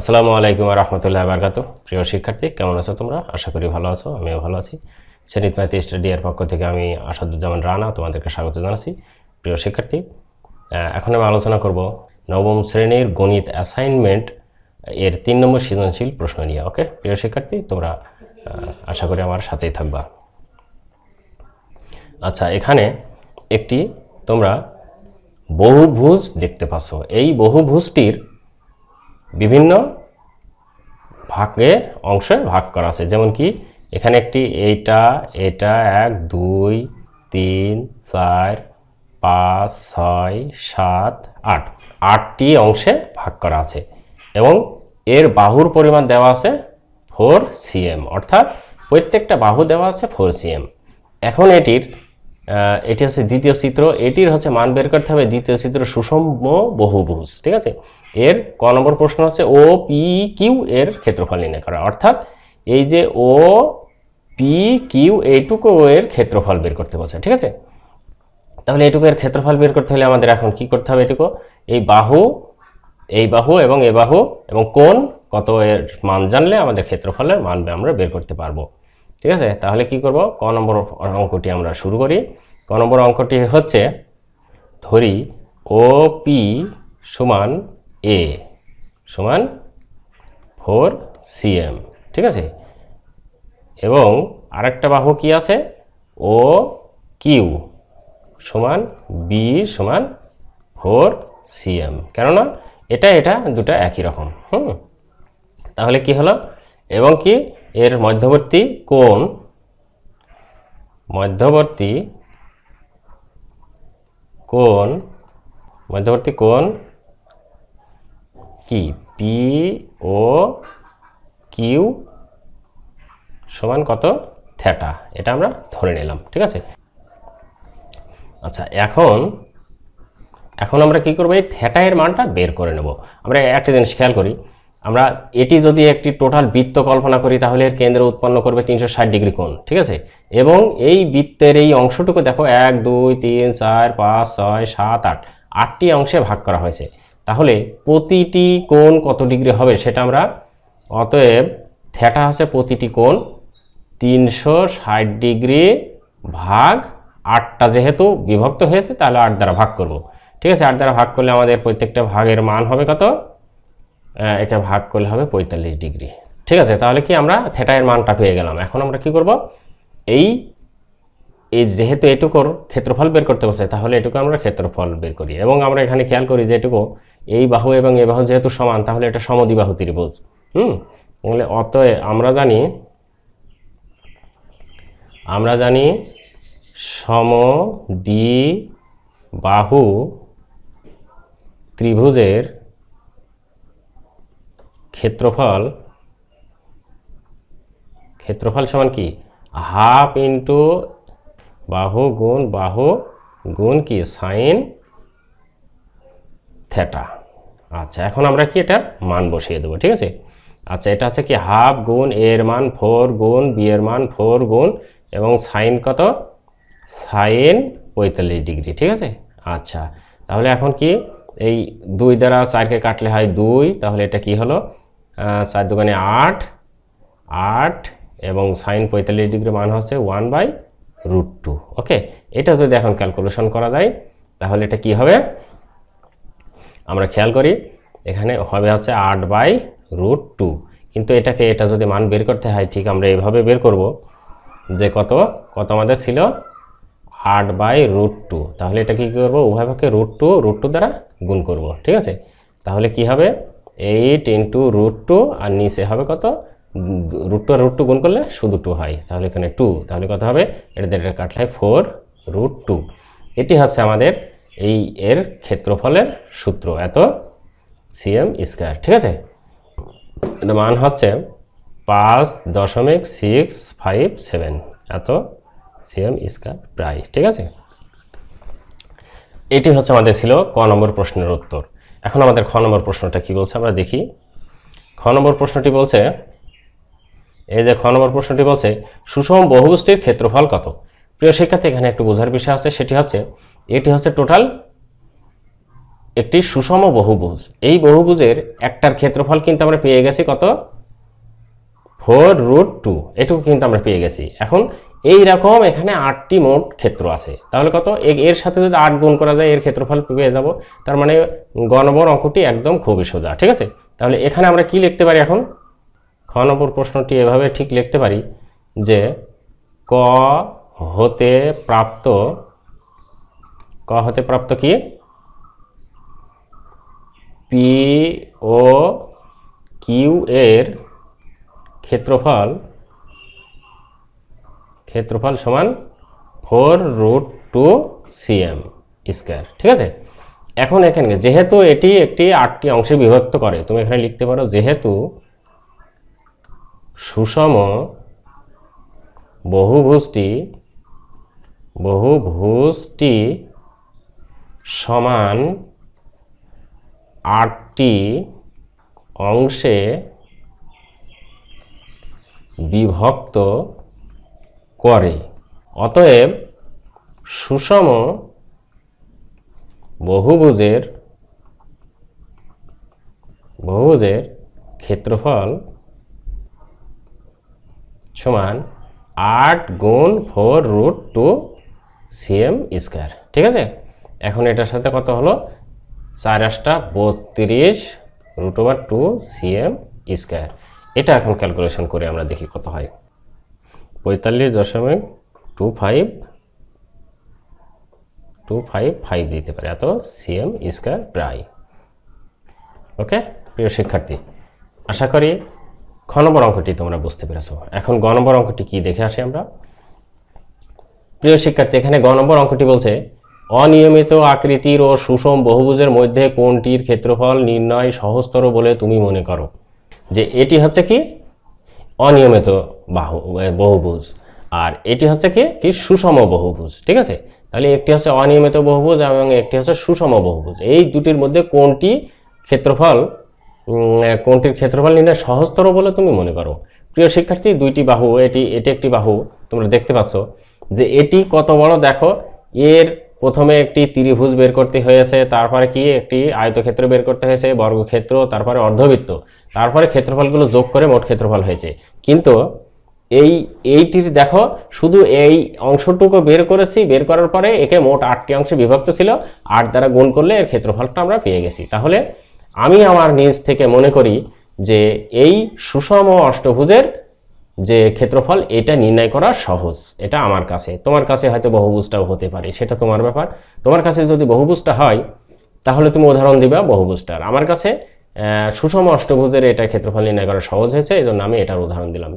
আসসালামু আলাইকুম রহমতুল্লাহ বারকাত প্রিয় শিক্ষার্থী কেমন আছো তোমরা আশা করি ভালো আছো আমিও ভালো আছি সেনিত মাইতি স্টাডিয়ার পক্ষ থেকে আমি আসাদুজ্জামান রানা তোমাদেরকে স্বাগত জানাচ্ছি প্রিয় শিক্ষার্থী এখন আমি আলোচনা করব নবম শ্রেণীর গণিত অ্যাসাইনমেন্ট এর তিন নম্বর সৃজনশীল প্রশ্ন নিয়ে ওকে প্রিয় শিক্ষার্থী তোমরা আশা করি আমার সাথেই থাকবা আচ্ছা এখানে একটি তোমরা বহুভুজ দেখতে পাচ্ছ এই বহুভুজটির বিভিন্ন ভাগে অংশে ভাগ করা আছে যেমন কি এখানে একটি এইটা এটা এক দুই তিন চার পাঁচ ছয় সাত আট আটটি অংশে ভাগ করা আছে এবং এর বাহুর পরিমাণ দেওয়া আছে ফোর সিএম অর্থাৎ প্রত্যেকটা বাহু দেওয়া আছে ফোর সিএম এখন এটির এটি হচ্ছে দ্বিতীয় চিত্র এটির হচ্ছে মান বের করতে হবে দ্বিতীয় চিত্র সুষম বহুভুজ ঠিক আছে এর ক নম্বর প্রশ্ন হচ্ছে ও পি কিউ এর ক্ষেত্রফল নির্ণয় করা অর্থাৎ এই যে ও পি কিউ এইটুকু এর ক্ষেত্রফল বের করতে বলছে ঠিক আছে তাহলে এটুকু এর ক্ষেত্রফল বের করতে হলে আমাদের এখন কি করতে হবে এটুকু এই বাহু এই বাহু এবং এ বাহু এবং কোন কত এর মান জানলে আমাদের ক্ষেত্রফলের মান আমরা বের করতে পারবো ঠিক আছে তাহলে কি করব ক নম্বর অঙ্কটি আমরা শুরু করি ক নম্বর অঙ্কটি হচ্ছে ধরি ও পি সমান এ সমান ফোর সিএম ঠিক আছে এবং আরেকটা বাহু কি আছে ও কিউ সমান বি সমান ফোর সিএম কেননা এটা এটা দুটা একই রকম হুম তাহলে কি হলো এবং কি এর মধ্যবর্তী কোণ মধ্যবর্তী কোণ মধ্যবর্তী কোণ কি পি ও কিউ সমান কত থ্যাটা এটা আমরা ধরে নিলাম ঠিক আছে আচ্ছা এখন এখন আমরা কি করবো এই থ্যাটা এর মানটা বের করে নেব আমরা একটা জিনিস খেয়াল করি আমরা এটি যদি একটি টোটাল বৃত্ত কল্পনা করি তাহলে এর কেন্দ্র উৎপন্ন করবে তিনশো ডিগ্রি কোণ ঠিক আছে এবং এই বৃত্তের এই অংশটুকু দেখো এক দুই তিন চার পাঁচ ছয় সাত আট আটটি অংশে ভাগ করা হয়েছে তাহলে প্রতিটি কোণ কত ডিগ্রি হবে সেটা আমরা অতএব থ্যাটা হচ্ছে প্রতিটি কোণ তিনশো ডিগ্রি ভাগ আটটা যেহেতু বিভক্ত হয়েছে তাহলে আট দ্বারা ভাগ করব ঠিক আছে আট দ্বারা ভাগ করলে আমাদের প্রত্যেকটা ভাগের মান হবে কত এটা ভাগ করলে হবে পঁয়তাল্লিশ ডিগ্রি ঠিক আছে তাহলে কি আমরা থেটায়ের মানটা পেয়ে গেলাম এখন আমরা কি করব এই এই যেহেতু এটুকুর ক্ষেত্রফল বের করতে পারছে তাহলে এটুকু আমরা ক্ষেত্রফল বের করি এবং আমরা এখানে খেয়াল করি যে এটুকু এই বাহু এবং এ বাহু যেহেতু সমান তাহলে এটা সমদিবাহু ত্রিভুজ হুম তাহলে অতএব আমরা জানি আমরা জানি সম দ্বি বাহু ত্রিভুজের ক্ষেত্রফল ক্ষেত্রফল সমান কি হাফ ইন্টু বাহু গুণ বাহু গুণ কি সাইন থেটা আচ্ছা এখন আমরা কি এটা মান বসিয়ে দেবো ঠিক আছে আচ্ছা এটা হচ্ছে কি হাফ গুণ এর মান ফোর গুণ বি মান ফোর গুণ এবং সাইন কত সাইন পঁয়তাল্লিশ ডিগ্রি ঠিক আছে আচ্ছা তাহলে এখন কি এই দুই দ্বারা চারকে কাটলে হয় দুই তাহলে এটা কি হলো চার দোকানে আট আট এবং সাইন পঁয়তাল্লিশ ডিগ্রি মান হচ্ছে one by root two okay এটা যদি এখন ক্যালকুলেশন করা যায় তাহলে এটা কি হবে আমরা খেয়াল করি এখানে হবে হচ্ছে আট বাই রুট টু কিন্তু এটাকে এটা যদি মান বের করতে হয় ঠিক আমরা এইভাবে বের করব যে কত কত আমাদের ছিল আট বাই রুট টু তাহলে এটা কী করবো উভয় পক্ষে রুট টু রুট টু দ্বারা গুণ করব ঠিক আছে তাহলে কি হবে এইট ইন্টু রুট টু আর নিচে হবে কত রুট টু আর রুট টু গুণ করলে শুধু টু হয় তাহলে এখানে টু তাহলে কত হবে এটা এটা কাটলে ফোর রুট টু এটি হচ্ছে আমাদের এই এর ক্ষেত্রফলের সূত্র এত সিএম স্কোয়ার ঠিক আছে এটা মান হচ্ছে পাঁচ দশমিক সিক্স ফাইভ সেভেন এত সিএম স্কোয়ার প্রায় ঠিক আছে এটি হচ্ছে আমাদের ছিল ক নম্বর প্রশ্নের উত্তর এখন আমাদের খ নম্বর প্রশ্নটা কি বলছে আমরা দেখি খ নম্বর প্রশ্নটি বলছে এই যে খ নম্বর প্রশ্নটি বলছে সুষম বহুগোষ্ঠীর ক্ষেত্রফল কত প্রিয় শিক্ষার্থী এখানে একটু বোঝার বিষয় আছে সেটি হচ্ছে এটি হচ্ছে টোটাল একটি সুষম বহুভুজ এই বহুভুজের একটার ক্ষেত্রফল কিন্তু আমরা পেয়ে গেছি কত ফোর রুট টু এটুকু কিন্তু আমরা পেয়ে গেছি এখন এই রকম এখানে আটটি মোট ক্ষেত্র আছে তাহলে কত এর সাথে যদি আট গুণ করা যায় এর ক্ষেত্রফল পেয়ে যাব তার মানে গণবর অঙ্কটি একদম খুবই সোজা ঠিক আছে তাহলে এখানে আমরা কি লিখতে পারি এখন খ নম্বর প্রশ্নটি এভাবে ঠিক লিখতে পারি যে ক হতে প্রাপ্ত ক হতে প্রাপ্ত কি পি ও কিউ এর ক্ষেত্রফল ক্ষেত্রফল সমান four root two cm square ঠিক আছে এখন এখানে যেহেতু এটি একটি আটটি অংশে বিভক্ত করে তুমি এখানে লিখতে পারো যেহেতু সুষম বহুভুজটি বহুভুজটি সমান আটটি অংশে বিভক্ত করে অতএব সুষম বহুভুজের বহুভুজের ক্ষেত্রফল সমান আট গুণ four root two cm square ঠিক আছে এখন এটার সাথে কত হলো চার আটটা বত্রিশ root over two cm square এটা এখন ক্যালকুলেশন করে আমরা দেখি কত হয় পঁয়তাল্লিশ দশমিক two five two five five দিতে পারে এত সিএম স্কোয়ার প্রায় ওকে প্রিয় শিক্ষার্থী আশা করি খ অঙ্কটি তোমরা বুঝতে পেরেছ এখন গ অঙ্কটি কী দেখে আসি আমরা প্রিয় শিক্ষার্থী এখানে গ অঙ্কটি বলছে অনিয়মিত আকৃতির ও সুষম বহুভুজের মধ্যে কোনটির ক্ষেত্রফল নির্ণয় সহজতর বলে তুমি মনে করো যে এটি হচ্ছে কি অনিয়মিত বাহু বহুভুজ আর এটি হচ্ছে কি কি সুষম বহুভুজ ঠিক আছে তাহলে একটি হচ্ছে অনিয়মিত বহুভুজ এবং একটি হচ্ছে সুষম বহুভুজ এই দুটির মধ্যে কোনটি ক্ষেত্রফল কোনটির ক্ষেত্রফল নির্ণয় সহজতর বলে তুমি মনে করো প্রিয় শিক্ষার্থী দুইটি বাহু এটি এটি একটি বাহু তোমরা দেখতে পাচ্ছ যে এটি কত বড় দেখো এর প্রথমে একটি ত্রিভুজ বের করতে হয়েছে তারপরে কি একটি আয়তক্ষেত্র বের করতে হয়েছে বর্গক্ষেত্র তারপরে অর্ধবৃত্ত তারপরে ক্ষেত্রফলগুলো যোগ করে মোট ক্ষেত্রফল হয়েছে কিন্তু এই এইটির দেখো শুধু এই অংশটুকু বের করেছি বের করার পরে একে মোট আটটি অংশে বিভক্ত ছিল আট দ্বারা গুণ করলে এর ক্ষেত্রফলটা আমরা পেয়ে গেছি তাহলে আমি আমার নিজ থেকে মনে করি যে এই সুষম অষ্টভুজের যে ক্ষেত্রফল এটা নির্ণয় করা সহজ এটা আমার কাছে তোমার কাছে হয়তো বহুভুজটাও হতে পারে সেটা তোমার ব্যাপার তোমার কাছে যদি বহুভুজটা হয় তাহলে তুমি উদাহরণ দিবা বহুভুজটার আমার কাছে সুষম অষ্টভুজের এটা ক্ষেত্রফল নির্ণয় করা সহজ হয়েছে এই জন্য আমি এটার উদাহরণ দিলাম